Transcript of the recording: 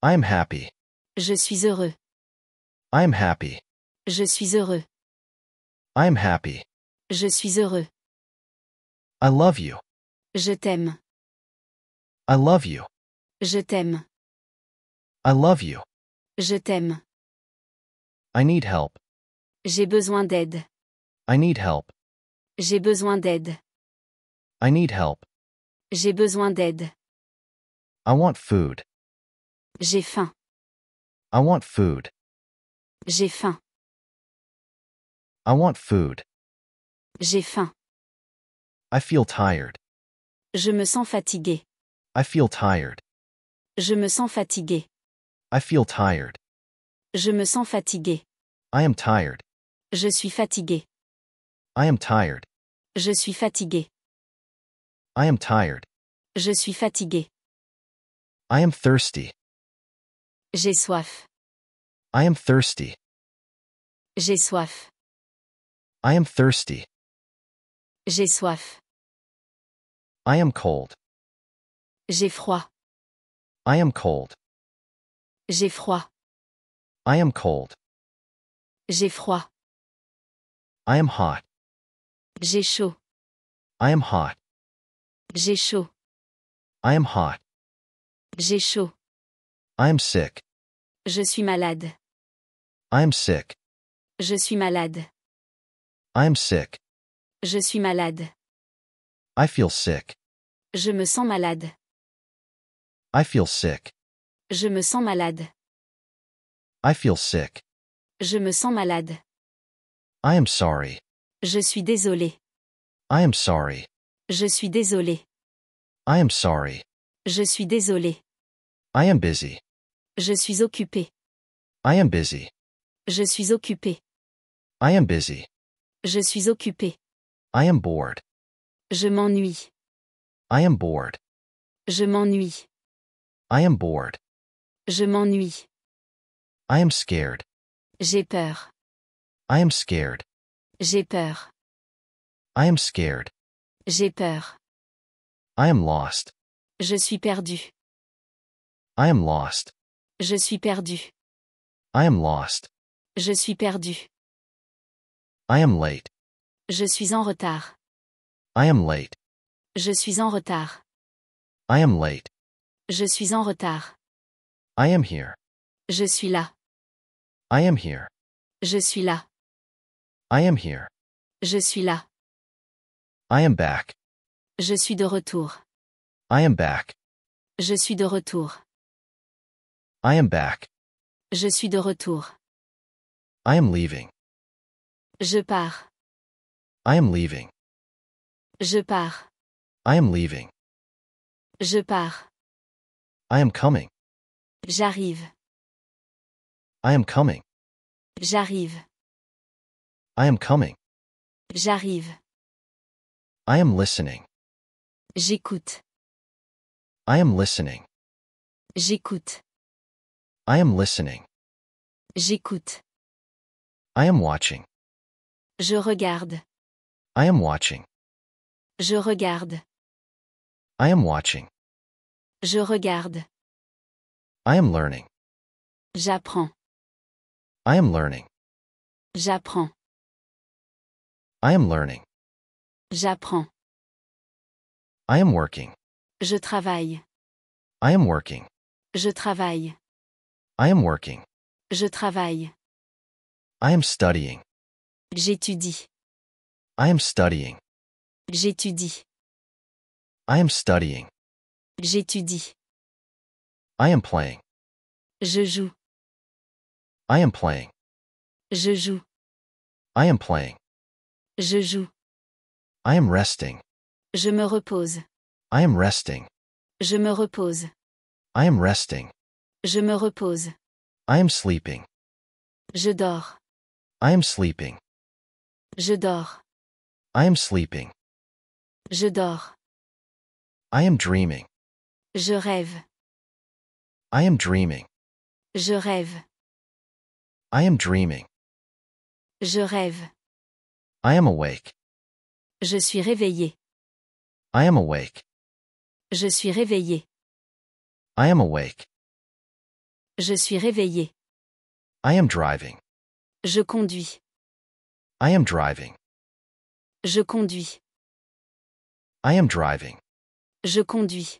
I'm happy. Je suis heureux. I'm happy. Je suis heureux. I'm happy. Je suis heureux. I love you. Je t'aime. I love you. Je t'aime. I love you. Je t'aime. I need help. J'ai besoin d'aide. I need help. J'ai besoin d'aide. I need help. J'ai besoin d'aide. I want food. J'ai faim. I want food. J'ai faim. I want food. J'ai faim. I feel tired. Je me sens fatigué. I feel tired. Je me sens fatigué. I feel tired. Je me sens fatigué. I am tired. Je suis fatigué. I am tired. Je suis fatigué. I am tired. Je suis fatigué. I am thirsty. J'ai soif. I am thirsty. J'ai soif. I am thirsty. J'ai soif. I am cold. J'ai froid. I am cold. J'ai froid. I am cold. J'ai froid. I am hot. J'ai chaud. I am hot. J'ai chaud. I am hot. J'ai chaud. I'm sick. Je suis malade. I'm sick. Je suis malade. I'm sick. Je suis malade. I feel sick. Je me sens malade. I feel sick. Je me sens malade. I feel sick. Je me sens malade. I am sorry. Je suis désolé. I am sorry. Je suis désolé. I am sorry. Je suis désolé. I am busy. Je suis occupé. I am busy. Je suis occupé. I am busy. Je suis occupé. I am bored. Je m'ennuie. I am bored. Je m'ennuie. I am bored. Je m'ennuie. I am scared. J'ai peur. I am scared. J'ai peur. I am scared. J'ai peur. I am lost. Je suis perdu. I am lost. Je suis perdu. I am lost. Je suis perdu. I am late. Je suis en retard. I am late. Je suis en retard. I am late. Je suis en retard. I am here. Je suis là. I am here. Je suis là. I am here. Je suis là. I am back. Je suis de retour. I am back. Je suis de retour. I am back. Je suis de retour. I am leaving. Je pars. I am leaving. Je pars. I am leaving. Je pars. I am coming. J'arrive. I am coming. J'arrive. I am coming. J'arrive. I am listening. J'écoute. I am listening. J'écoute. I am listening. J'écoute. I am watching. Je regarde. I am watching. Je regarde. I am watching. Je regarde. I am learning. J'apprends. I am learning. J'apprends. I am learning. J'apprends. I am working. Je travaille. I am working. Je travaille. I am working. Je travaille. I am studying. J'étudie. I am studying. J'étudie. I am studying. J'étudie. I am playing. Je joue. I am playing. Je joue. I am playing. Je joue. I am resting. Je me repose. I am resting. Je me repose. I am resting. Je me repose. I am sleeping. Je dors. I am sleeping. Je dors. I am sleeping. Je dors. I am dreaming. Je rêve. I am dreaming. Je rêve. I am dreaming. Je rêve. I am awake. Je suis réveillé. I am awake. Je suis réveillé. I am awake. Je suis réveillé. I am driving. Je conduis. I am driving. Je conduis. I am driving. Je conduis.